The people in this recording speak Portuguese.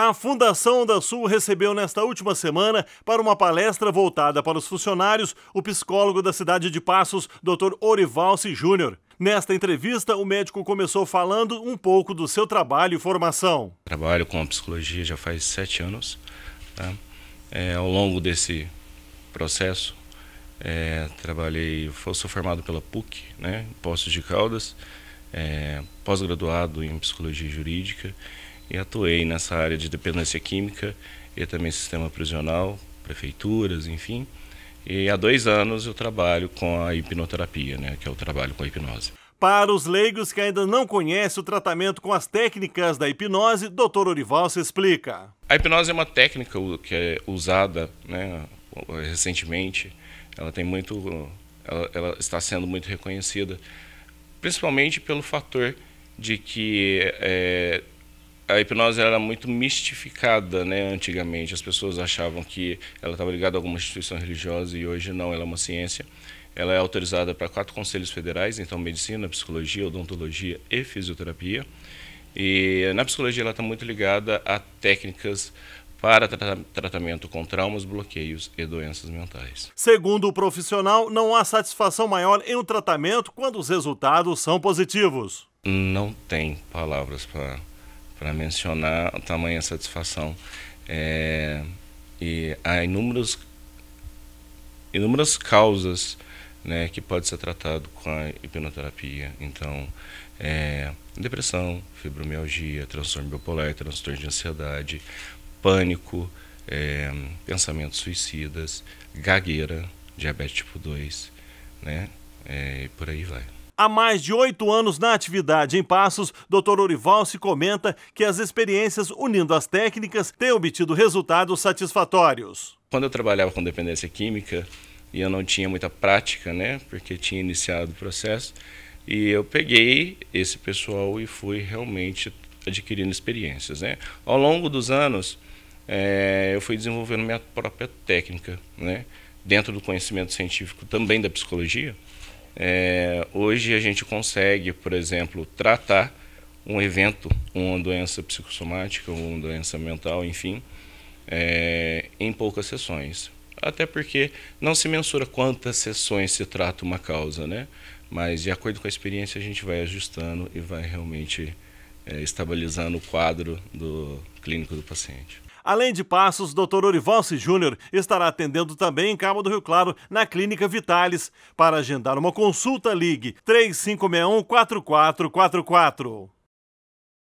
A Fundação da Sul recebeu nesta última semana, para uma palestra voltada para os funcionários, o psicólogo da cidade de Passos, Dr. Orivalce Júnior. Nesta entrevista, o médico começou falando um pouco do seu trabalho e formação. Trabalho com psicologia já faz sete anos. Tá? É, ao longo desse processo, é, trabalhei, sou formado pela PUC, né, de Caldas, é, pós-graduado em psicologia jurídica e atuei nessa área de dependência química e também sistema prisional, prefeituras, enfim. E há dois anos eu trabalho com a hipnoterapia, né, que é o trabalho com a hipnose. Para os leigos que ainda não conhecem o tratamento com as técnicas da hipnose, Dr. Orival se explica. A hipnose é uma técnica que é usada né, recentemente. Ela tem muito, ela, ela está sendo muito reconhecida, principalmente pelo fator de que é, a hipnose era muito mistificada, né, antigamente. As pessoas achavam que ela estava ligada a alguma instituição religiosa e hoje não, ela é uma ciência. Ela é autorizada para quatro conselhos federais, então medicina, psicologia, odontologia e fisioterapia. E na psicologia ela está muito ligada a técnicas para tra tratamento com traumas, bloqueios e doenças mentais. Segundo o profissional, não há satisfação maior em um tratamento quando os resultados são positivos. Não tem palavras para para mencionar o tamanho da satisfação. É, e há inúmeros, inúmeras causas né, que pode ser tratado com a hipnoterapia. Então, é, depressão, fibromialgia, transtorno bipolar, transtorno de ansiedade, pânico, é, pensamentos suicidas, gagueira, diabetes tipo 2, né, e por aí vai. Há mais de oito anos na atividade em Passos, Dr. Orival se comenta que as experiências unindo as técnicas têm obtido resultados satisfatórios. Quando eu trabalhava com dependência química e eu não tinha muita prática, né, porque tinha iniciado o processo, e eu peguei esse pessoal e fui realmente adquirindo experiências, né. Ao longo dos anos, é, eu fui desenvolvendo minha própria técnica, né, dentro do conhecimento científico também da psicologia. É, hoje a gente consegue, por exemplo, tratar um evento, uma doença psicossomática, uma doença mental, enfim, é, em poucas sessões. Até porque não se mensura quantas sessões se trata uma causa, né? Mas de acordo com a experiência a gente vai ajustando e vai realmente é, estabilizando o quadro do clínico do paciente. Além de Passos, Dr. Orivalce Júnior estará atendendo também em Cabo do Rio Claro, na Clínica Vitales. Para agendar uma consulta, ligue 3561 4444.